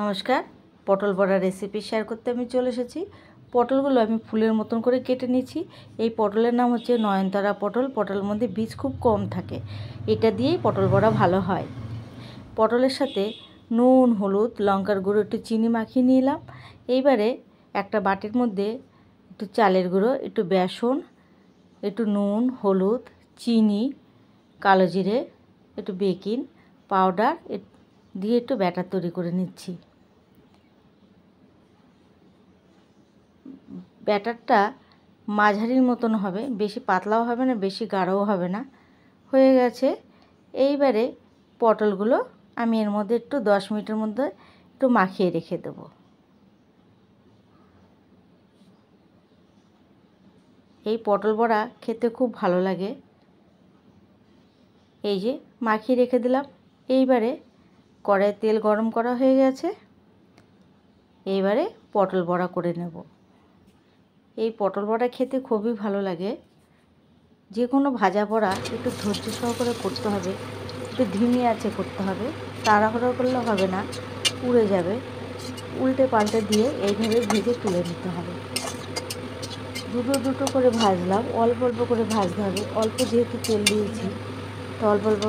নমস্কার পটল বড়া রেসিপি শেয়ার করতে আমি চলে এসেছি পটলগুলো আমি ফুলের মতন করে কেটে নিয়েছি এই পটলের নাম হচ্ছে নয়নতারা পটল পটলের মধ্যে বীজ খুব কম থাকে এটা দিয়েই পটল বড়া ভালো হয় পটলের সাথে নুন হলুদ লঙ্কার গুঁড়ো একটু চিনি মাখিয়ে নিলাম এইবারে একটা বাটির মধ্যে একটু চালের গুঁড়ো একটু বেসন একটু নুন হলুদ চিনি কালো জিরে একটু বেকিং পাউডার দিয়ে একটু ব্যাটার তৈরি করে নিচ্ছি ব্যাটারটা মাঝারির মতন হবে বেশি পাতলাও হবে না বেশি গাঢ়ও হবে না হয়ে গেছে এইবারে পটলগুলো আমি এর মধ্যে একটু দশ মিনিটের মধ্যে একটু মাখিয়ে রেখে দেব এই পটল বড়া খেতে খুব ভালো লাগে এই যে মাখিয়ে রেখে দিলাম এইবারে কড়াই তেল গরম করা হয়ে গেছে এবারে পটল বড়া করে নেব এই পটল বড়া খেতে খুবই ভালো লাগে যে কোনো ভাজা বড়া একটু ধৈর্য সহকারে করতে হবে একটু ধিমি আছে করতে হবে তাড়াহুড়ো করলে হবে না উড়ে যাবে উল্টে পাল্টে দিয়ে এইভাবে ভেজে তুলে নিতে হবে দুটো দুটো করে ভাজলাম অল্প অল্প করে ভাজতে হবে অল্প যেহেতু তেল দিয়েছি তো অল্প অল্প